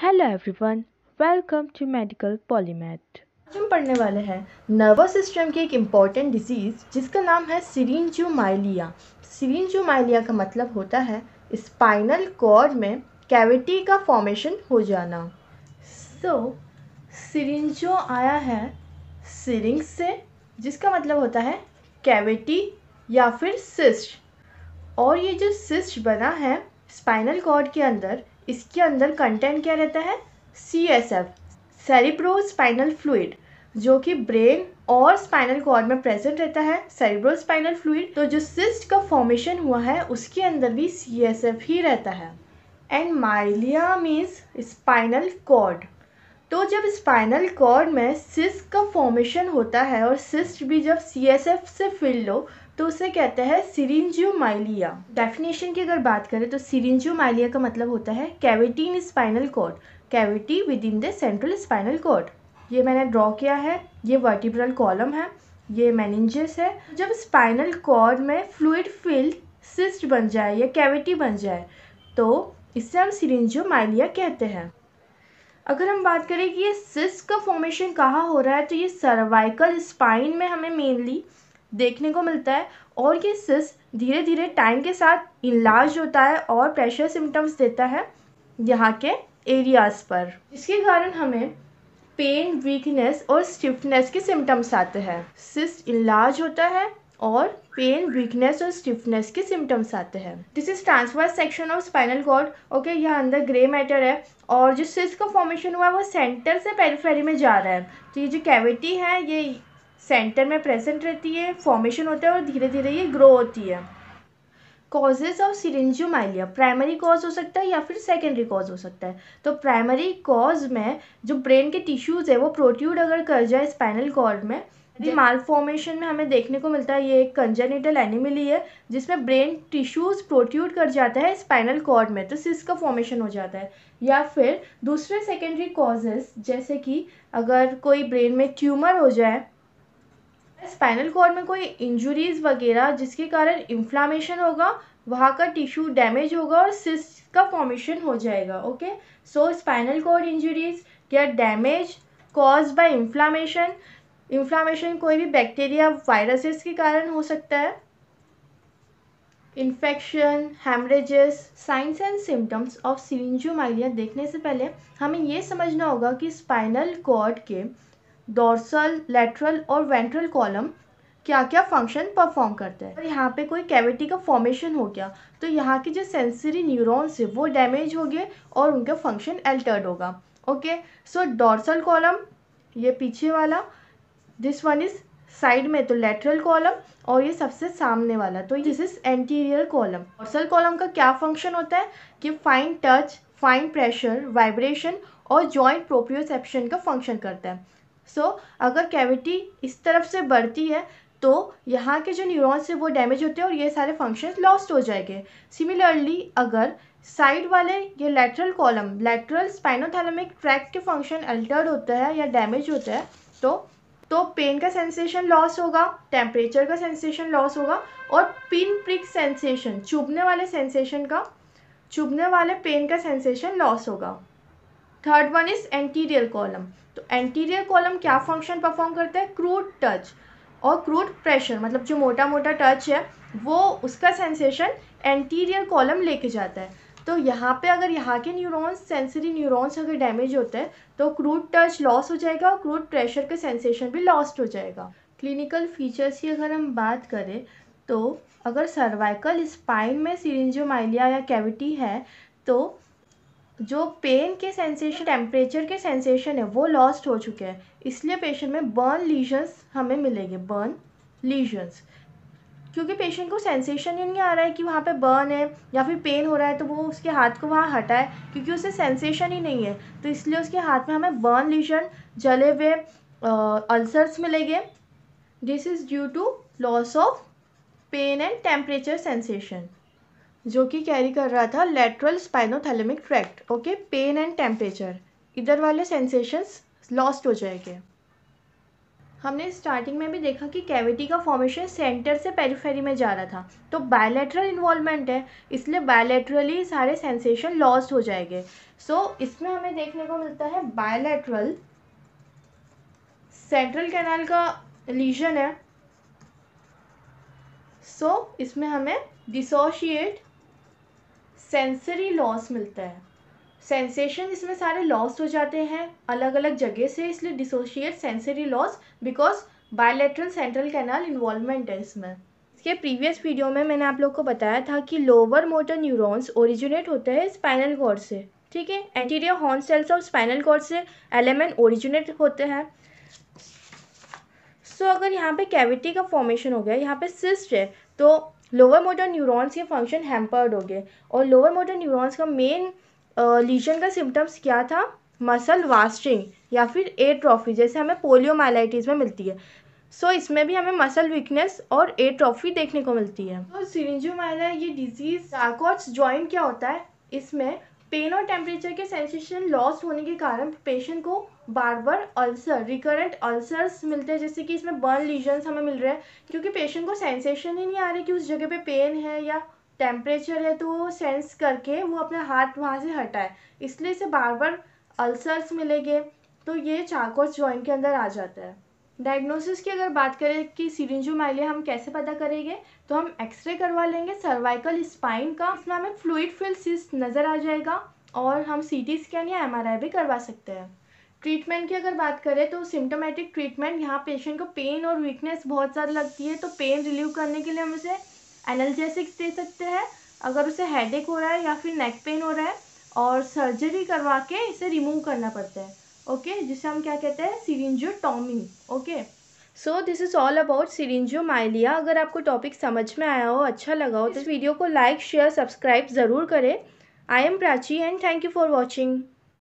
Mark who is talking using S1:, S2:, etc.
S1: hello everyone welcome to medical Polymate आज हम पढ़ने वाले हैं नर्वस सिस्टम की एक इम्पॉर्टेंट डिजीज़ जिसका नाम है सीरिंजोमाइलिया माइलिया का मतलब होता है स्पाइनल कॉर्ड में कैविटी का फॉर्मेशन हो जाना सो so, सिरिंजो आया है सिरिंग से जिसका मतलब होता है कैविटी या फिर सिस्ट और ये जो सिस्ट बना है स्पाइनल कॉर्ड के अंदर इसके अंदर कंटेंट क्या रहता है C S F cerebrospinal fluid जो कि ब्रेन और स्पाइनल कॉर्ड में प्रेजेंट रहता है सेरिब्रो स्पाइनल फ्लूड तो जो सिस्ट का फॉर्मेशन हुआ है उसके अंदर भी सी एस एफ ही रहता है and myelia means spinal cord तो जब स्पाइनल कॉर्ड में सिस्ट का फॉर्मेशन होता है और सिस्ट भी जब सी एस एफ से फिल लो तो उसे कहते हैं माइलिया डेफिनेशन की अगर बात करें तो माइलिया का मतलब होता है cavity in spinal cord cavity within the central spinal cord ये मैंने ड्रॉ किया है ये वर्टिब्रल कॉलम है ये मैनिंजस है जब स्पाइनल कॉर्ड में फ्लूड फिल सिस्ट बन जाए या कैविटी बन जाए तो इससे हम माइलिया कहते हैं अगर हम बात करें कि ये सिस का फॉर्मेशन कहाँ हो रहा है तो ये सर्वाइकल स्पाइन में हमें मेनली देखने को मिलता है और ये सिस धीरे धीरे टाइम के साथ इलाज होता है और प्रेशर सिम्टम्स देता है यहाँ के एरियाज़ पर इसके कारण हमें पेन वीकनेस और स्टिफनेस के सिम्टम्स आते हैं सिस्ट इलाज होता है और पेन वीकनेस और स्टिफनेस के सिम्टम्स आते हैं this is transverse section of spinal cord okay यहाँ अंदर ग्रे मैटर है और जो सिस का फॉर्मेशन हुआ है वो सेंटर से पेरीफेरी में जा रहा है तो ये जो कैविटी है ये सेंटर में प्रेजेंट रहती है फॉर्मेशन होता है और धीरे धीरे ये ग्रो होती है causes of syringomyelia primary cause हो सकता है या फिर सेकेंडरी कॉज हो सकता है तो प्राइमरी कॉज में जो ब्रेन के टिश्यूज़ है वो प्रोट्यूड अगर कर जाए स्पाइनल कॉर्ड में यदि माल फॉर्मेशन में हमें देखने को मिलता है ये एक कंजेनिटल ही है जिसमें ब्रेन टिश्यूज प्रोट्यूट कर जाता है स्पाइनल कॉर्ड में तो सिस का फॉर्मेशन हो जाता है या फिर दूसरे सेकेंडरी कॉजेस जैसे कि अगर कोई ब्रेन में ट्यूमर हो जाए स्पाइनल कॉर्ड में कोई इंजुरीज वगैरह जिसके कारण इन्फ्लामेशन होगा वहाँ का टिश्यू डैमेज होगा और सिस का फॉर्मेशन हो जाएगा okay so spinal cord injuries क्या damage cause by inflammation inflammation कोई भी बैक्टीरिया वायरसेस के कारण हो सकता है infection haemorrhages signs and symptoms of syringomyelia देखने से पहले हमें यह समझना होगा कि स्पाइनल कॉर्ड के डोर्सल लेटरल और वेंट्रल कॉलम क्या क्या फंक्शन परफॉर्म करते हैं और यहाँ पे कोई कैविटी का फॉर्मेशन हो गया तो यहाँ के जो सेंसरी न्यूरॉन्स है वो डैमेज हो गए और उनका फंक्शन अल्टर्ड होगा ओके सो डोर्सल कॉलम ये पीछे वाला दिस वन इज़ साइड में तो लेटरल कॉलम और ये सबसे सामने वाला तो this is anterior column dorsal column का क्या फंक्शन होता है कि fine touch fine pressure vibration और जॉइंट प्रोप्रियोसेप्शन का फंक्शन करता है सो so, अगर कैविटी इस तरफ से बढ़ती है तो यहाँ के जो न्यूरॉन्स है वो डैमेज होते हैं और ये सारे फंक्शन लॉस्ट हो जाएंगे सिमिलरली अगर साइड वाले ये lateral column lateral spinothalamic track के फंक्शन अल्टर्ड होता है या डैमेज होता है तो तो पेन का सेंसेशन लॉस होगा टेम्परेचर का सेंसेशन लॉस होगा और पिन प्रिक सेंसेशन चुभने वाले सेंसेशन का चुभने वाले पेन का सेंसेशन लॉस होगा third one is anterior column तो एंटीरियर कॉलम क्या फंक्शन परफॉर्म करता है क्रूड टच और क्रूड प्रेशर मतलब जो मोटा मोटा टच है वो उसका सेंसेशन एंटीरियर कॉलम लेके जाता है तो यहाँ पे अगर यहाँ के न्यूरॉन्स सेंसरी न्यूरॉन्स अगर डैमेज होते हैं तो क्रूड टच लॉस हो जाएगा और क्रूड प्रेशर का सेंसेशन भी लॉस्ट हो जाएगा क्लिनिकल फीचर्स की अगर हम बात करें तो अगर सर्वाइकल स्पाइन में सीरेंजोमाइलिया या कैविटी है तो जो पेन के सेंसेशन टेम्परेचर के सेंसेशन है वो लॉस्ट हो चुके हैं इसलिए पेशेंट में बर्न लीजन्स हमें मिलेंगे बर्न लीजन्स क्योंकि पेशेंट को सेंसेशन ही नहीं आ रहा है कि वहाँ पे बर्न है या फिर पेन हो रहा है तो वो उसके हाथ को वहाँ हटाए क्योंकि उसे सेंसेशन ही नहीं है तो इसलिए उसके हाथ में हमें बर्न लीजन जले हुए अल्सर्स मिलेंगे this is due to loss of pain and temperature sensation जो कि कैरी कर रहा था lateral spinothalamic tract okay pain and temperature इधर वाले सेंसेशंस लॉस्ट हो जाएंगे हमने स्टार्टिंग में भी देखा कि कैविटी का फॉर्मेशन सेंटर से पेरिफेरी में जा रहा था तो बायोलेट्रल इन्वॉल्वमेंट है इसलिए बायोलेट्रली सारे सेंसेशन लॉस्ट हो जाएंगे सो so, इसमें हमें देखने को मिलता है बायोलेट्रल सेंट्रल कैनाल का लीजन है सो so, इसमें हमें डिसोशिएट सेंसरी लॉस मिलता है सेंसेशन इसमें सारे लॉस्ट हो जाते हैं अलग अलग जगह से इसलिए dissociate sensory loss because bilateral central canal involvement है इसमें इसके प्रीवियस वीडियो में मैंने आप लोग को बताया था कि लोअर मोटर न्यूरॉन्स ओरिजिनेट होते हैं स्पाइनल कॉर्ड से ठीक है एंटीरियर हॉर्न सेल्स और स्पाइनल कॉर्ड से एलिमेंट ओरिजिनेट होते हैं सो so, अगर यहाँ पे कैविटी का फॉर्मेशन हो गया यहाँ पे सिस्ट है तो लोअर मोटर न्यूरॉन्स के फंक्शन हैम्पर्ड हो गए और लोअर मोटर न्यूरॉन्स का मेन लीजन का सिम्टम्स क्या था मसल वास्टिंग या फिर एट्रॉफी जैसे हमें पोलियो माइलाइटिस में मिलती है सो so, इसमें भी हमें मसल वीकनेस और एट्रॉफी देखने को मिलती है तो माइला ये डिजीज़ डार्कॉट्स ज्वाइंट क्या होता है इसमें पेन और टेम्परेचर के सेंसेशन लॉस होने के कारण पेशेंट को बार बार अल्सर रिकरेंट अल्सर्स मिलते हैं जैसे कि इसमें बर्न लीजन्स हमें मिल रहे हैं क्योंकि पेशेंट को सेंसेशन ही नहीं आ रही कि उस जगह पे पेन है या टेम्परेचर है तो वो सेंस करके वो अपना हाथ वहाँ से हटाए इसलिए इसे बार बार अल्सर्स मिलेंगे तो ये चाकोस जॉइंट के अंदर आ जाता है डायग्नोसिस की अगर बात करें कि माइलिया हम कैसे पता करेंगे तो हम एक्सरे करवा लेंगे सर्वाइकल स्पाइन का उसमें हमें फ्लूड फिल सिस्ट नज़र आ जाएगा और हम सी टी स्कैन या एम भी करवा सकते हैं ट्रीटमेंट की अगर बात करें तो सिम्टोमेटिक ट्रीटमेंट यहाँ पेशेंट को पेन और वीकनेस बहुत ज़्यादा लगती है तो पेन रिलीव करने के लिए हम उसे एनाल्जेसिक्स दे सकते हैं अगर उसे हेड हो रहा है या फिर नेक पेन हो रहा है और सर्जरी करवा के इसे रिमूव करना पड़ता है ओके जिसे हम क्या कहते हैं टॉमी okay so this is all about myelia अगर आपको टॉपिक समझ में आया हो अच्छा लगा हो तो इस वीडियो को लाइक शेयर सब्सक्राइब ज़रूर करें I am Prachi and thank you for watching